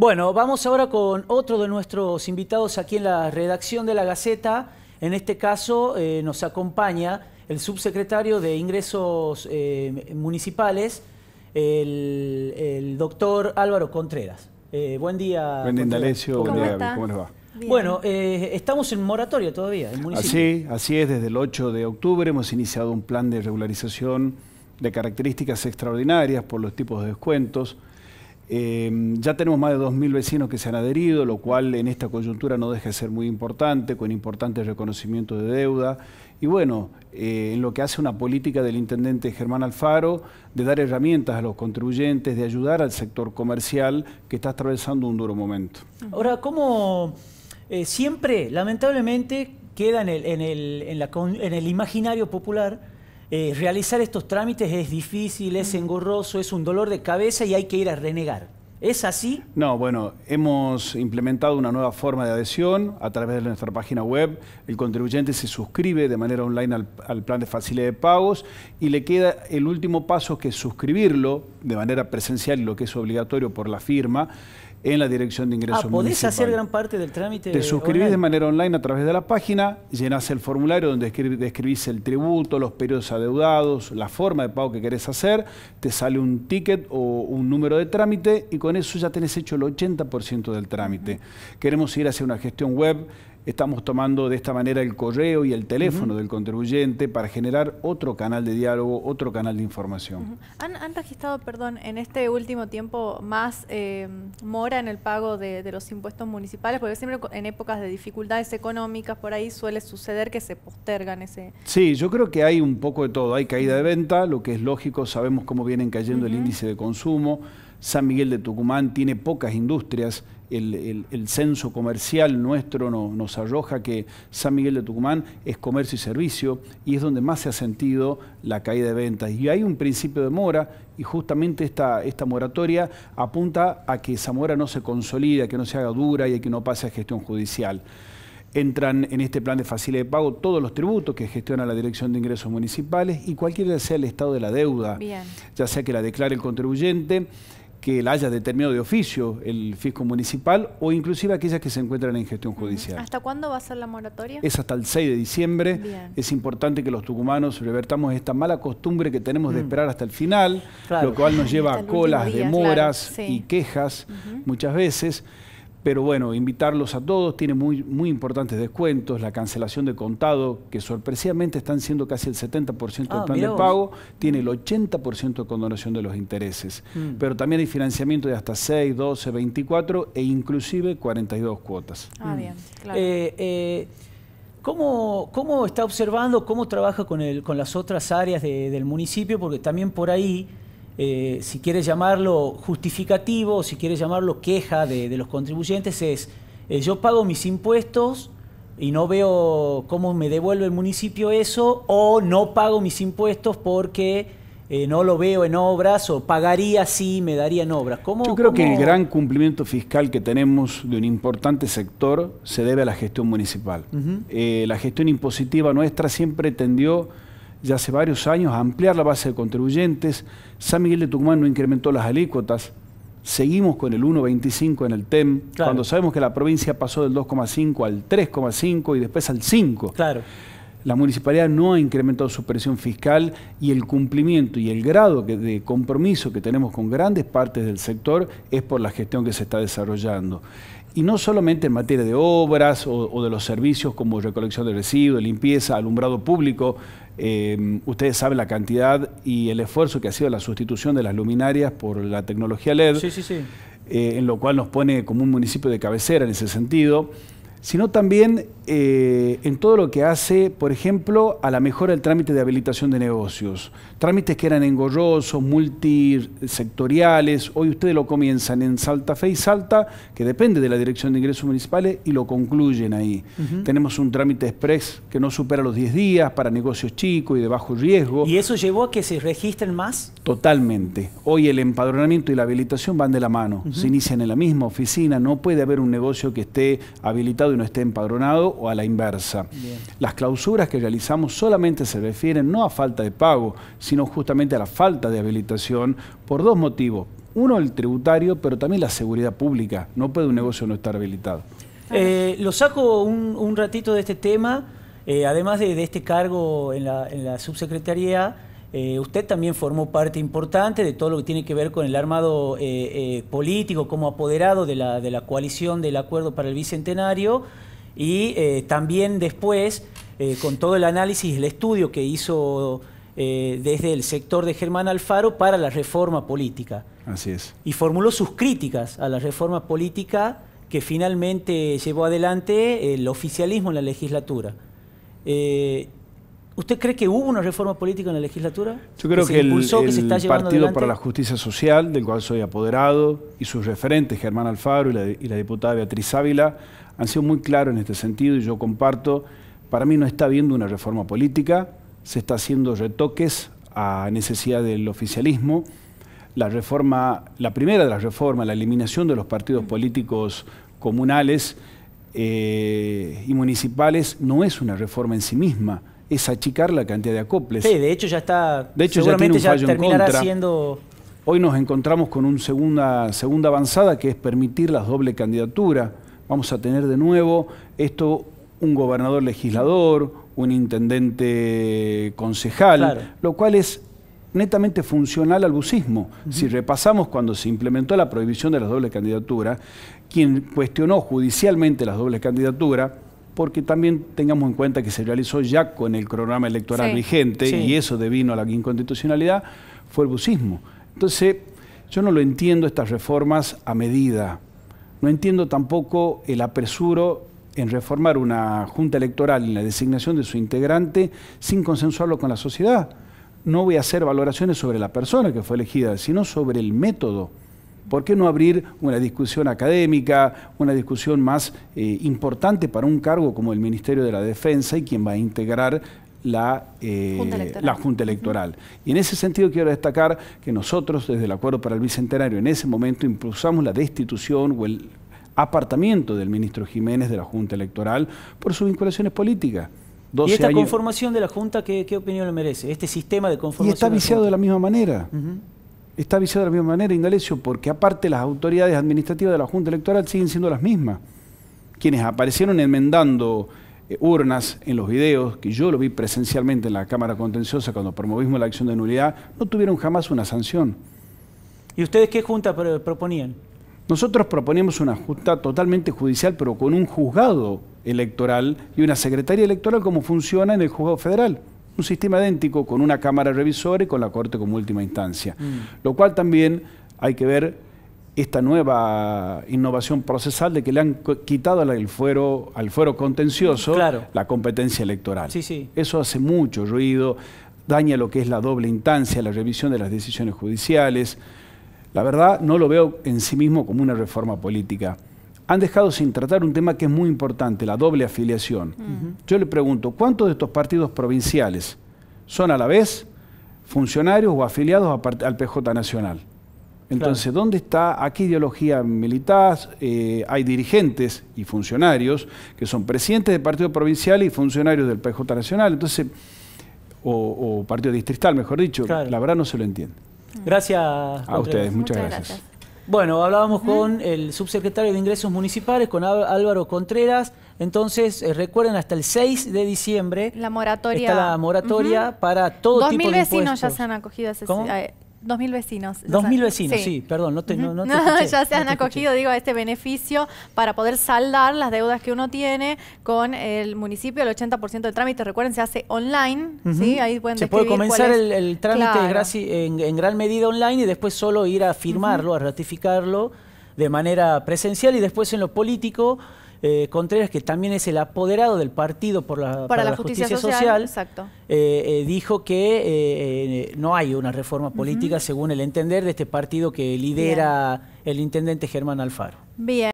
Bueno, vamos ahora con otro de nuestros invitados aquí en la redacción de la Gaceta. En este caso eh, nos acompaña el subsecretario de Ingresos eh, Municipales, el, doctor Álvaro Contreras. Eh, buen día. Buen día, Buen día, ¿Cómo les va? Bueno, estamos en moratoria todavía, Así, así es, desde el 8 de octubre hemos iniciado un plan de regularización de características extraordinarias por los tipos de descuentos Em, ya tenemos más de 2.000 vecinos que se han adherido, lo cual en esta coyuntura no deja de ser muy importante, con importante reconocimiento de deuda. Y bueno, eh, en lo que hace una política del intendente Germán Alfaro, de dar herramientas a los contribuyentes, de ayudar al sector comercial que está atravesando un duro momento. Ahora, como eh, siempre, lamentablemente, queda en el imaginario popular? Eh, realizar estos trámites es difícil, es mm. engorroso, es un dolor de cabeza y hay que ir a renegar. ¿Es así? No, bueno, hemos implementado una nueva forma de adhesión a través de nuestra página web. El contribuyente se suscribe de manera online al, al, plan de facilidad de pagos y le queda el último paso que es suscribirlo de manera presencial, lo que es obligatorio por la firma en la Dirección de Ingresos ah, ¿Podés hacer gran parte del trámite? Te suscribís de manera online a través de la página, llenás el formulario donde describís el tributo, los periodos adeudados, la forma de pago que querés hacer, te sale un ticket o un número de trámite y con eso ya tenés hecho el 80% del trámite. Queremos ir hacia una gestión web Estamos tomando de esta manera el correo y el teléfono del contribuyente para generar otro canal de diálogo, otro canal de información. ¿Han, registrado, perdón, en este último tiempo más em, mora en el pago de, los impuestos municipales? Porque siempre en épocas de dificultades económicas por ahí suele suceder que se postergan ese... Sí, yo creo que hay un poco de todo. Hay caída de venta, lo que es lógico, sabemos cómo vienen cayendo el índice de consumo. San Miguel de Tucumán tiene pocas industrias el, censo comercial nuestro nos arroja que San Miguel de Tucumán es comercio y servicio y es donde más se ha sentido la caída de ventas. Y hay un principio de mora y justamente esta, esta moratoria apunta a que esa mora no se consolida, que no se haga dura y a que no pase a gestión judicial. Entran en este plan de facilidad de pago todos los tributos que gestiona la Dirección de Ingresos Municipales y cualquiera sea el estado de la deuda, ya sea que la declare el contribuyente, que la haya determinado de oficio el fisco municipal o inclusive aquellas que se encuentran en gestión judicial. ¿Hasta cuándo va a ser la moratoria? Es hasta el 6 de diciembre. Es importante que los tucumanos revertamos esta mala costumbre que tenemos de mm. esperar hasta el final, lo cual nos lleva a colas, demoras y quejas muchas veces. Pero bueno, invitarlos a todos, tiene muy, muy importantes descuentos, la cancelación de contado, que sorpresivamente están siendo casi el 70% del ah, plan de pago, tiene el 80% mm. de condonación de los intereses. Mm. Pero también hay financiamiento de hasta 6, 12, 24 e inclusive 42 cuotas. Ah, mm. bien, claro. Eh, eh, ¿Cómo, está observando, cómo trabaja con, el, con las otras áreas del municipio? Porque también por ahí eh, si quieres llamarlo justificativo, si quieres llamarlo queja de, los contribuyentes, es eh, yo pago mis impuestos y no veo cómo me devuelve el municipio eso, o no pago mis impuestos porque eh, no lo veo en obras, o pagaría sí, me daría en obras. ¿Cómo, yo creo que el gran cumplimiento fiscal que tenemos de un importante sector se debe a la gestión municipal. la gestión impositiva nuestra siempre tendió ya hace varios años a ampliar la base de contribuyentes. San Miguel de Tucumán no incrementó las alícuotas. Seguimos con el 1,25 en el TEM, cuando sabemos que la provincia pasó del 2,5 al 3,5 y después al 5. Claro. La municipalidad no ha incrementado su presión fiscal y el cumplimiento y el grado de compromiso que tenemos con grandes partes del sector es por la gestión que se está desarrollando y no solamente en materia de obras o, de los servicios como recolección de residuos, limpieza, alumbrado público. Eh, ustedes saben la cantidad y el esfuerzo que ha sido la sustitución de las luminarias por la tecnología LED, eh, en lo cual nos pone como un municipio de cabecera en ese sentido sino también eh, en todo lo que hace, por ejemplo, a la mejora del trámite de habilitación de negocios. Trámites que eran engorrosos, multisectoriales, hoy ustedes lo comienzan en Salta Fe y Salta, que depende de la Dirección de Ingresos Municipales, y lo concluyen ahí. Tenemos un trámite express que no supera los 10 días para negocios chicos y de bajo riesgo. ¿Y eso llevó a que se registren más? Totalmente. Hoy el empadronamiento y la habilitación van de la mano. Se inician en la misma oficina, no puede haber un negocio que esté habilitado no esté empadronado o a la inversa. Las clausuras que realizamos solamente se refieren no a falta de pago, sino justamente a la falta de habilitación por dos motivos. Uno, el tributario, pero también la seguridad pública. No puede un negocio no estar habilitado. Eh, lo saco un, ratito de este tema, eh, además de, este cargo en la subsecretaría. Eh, usted también formó parte importante de todo lo que tiene que ver con el armado eh, eh, político como apoderado de la, coalición del Acuerdo para el Bicentenario y también después con todo el análisis, el estudio que hizo desde el sector de Germán Alfaro para la reforma política. Así es. Y formuló sus críticas a la reforma política que finalmente llevó adelante el oficialismo en la legislatura. ¿Usted cree que hubo una reforma política en la legislatura? Yo creo que, el, Partido para la Justicia Social, del cual soy apoderado, y sus referentes, Germán Alfaro y la, diputada Beatriz Ávila, han sido muy claros en este sentido y yo comparto, para mí no está habiendo una reforma política, se está haciendo retoques a necesidad del oficialismo. La reforma, la primera de las reformas, la eliminación de los partidos políticos comunales eh, y municipales, no es una reforma en sí misma es achicar la cantidad de acoples. Sí, de hecho ya está. De hecho, ya, terminará siendo. Hoy nos encontramos con una segunda, segunda avanzada que es permitir las doble candidaturas. Vamos a tener de nuevo esto un gobernador legislador, un intendente concejal, lo cual es netamente funcional al bucismo. Si repasamos cuando se implementó la prohibición de las dobles candidaturas, quien cuestionó judicialmente las dobles candidaturas porque también tengamos en cuenta que se realizó ya con el cronograma electoral vigente y eso devino a la inconstitucionalidad, fue el bucismo. Entonces, yo no lo entiendo estas reformas a medida. No entiendo tampoco el apresuro en reformar una junta electoral y la designación de su integrante sin consensuarlo con la sociedad. No voy a hacer valoraciones sobre la persona que fue elegida, sino sobre el método. ¿Por qué no abrir una discusión académica, una discusión más eh, importante para un cargo como el Ministerio de la Defensa y quien va a integrar la, eh, junta electoral. Y en ese sentido quiero destacar que nosotros, desde el Acuerdo para el Bicentenario, en ese momento impulsamos la destitución o el apartamiento del ministro Jiménez de la Junta Electoral por sus vinculaciones políticas. ¿Y esta conformación de la Junta ¿qué, opinión le merece? Este sistema de conformación. Y está viciado de la, misma manera está avisado de la misma manera, Indalecio, porque aparte las autoridades administrativas de la Junta Electoral siguen siendo las mismas. Quienes aparecieron enmendando eh, urnas en los videos, que yo lo vi presencialmente en la Cámara Contenciosa cuando promovimos la acción de nulidad, no tuvieron jamás una sanción. ¿Y ustedes qué junta proponían? Nosotros proponíamos una junta totalmente judicial, pero con un juzgado electoral y una secretaría electoral como funciona en el juzgado federal un sistema idéntico con una Cámara Revisora y con la Corte como última instancia. Mm. Lo cual también hay que ver esta nueva innovación procesal de que le han quitado al fuero, al fuero contencioso la competencia electoral. Eso hace mucho ruido, daña lo que es la doble instancia, la revisión de las decisiones judiciales. La verdad, no lo veo en sí mismo como una reforma política han dejado sin tratar un tema que es muy importante, la doble afiliación. Yo le pregunto, ¿cuántos de estos partidos provinciales son a la vez funcionarios o afiliados al PJ Nacional? Entonces, ¿dónde está? Aquí ideología militar, eh, hay dirigentes y funcionarios que son presidentes de partido provincial y funcionarios del PJ Nacional, entonces, o, partido distrital, mejor dicho, la verdad no se lo entiende. Gracias. A ustedes, muchas, gracias. Bueno, hablábamos con el subsecretario de Ingresos Municipales, con Álvaro Contreras. Entonces, eh, recuerden, hasta el 6 de diciembre la moratoria. está la moratoria para todo los tipo de impuestos. Dos vecinos ya se han acogido a ese... Dos mil vecinos. Dos mil vecinos, sí. perdón, no te, no, te Ya se han acogido, digo, a este beneficio para poder saldar las deudas que uno tiene con el municipio. El 80% del trámite, recuerden, se hace online, ¿sí? Ahí pueden Se puede comenzar el, trámite en, gran medida online y después solo ir a firmarlo, a ratificarlo de manera presencial y después en lo político eh, Contreras, que también es el apoderado del partido por la, para, la, justicia, social, eh, eh, dijo que eh, no hay una reforma política, según el entender de este partido que lidera el intendente Germán Alfaro. Bien.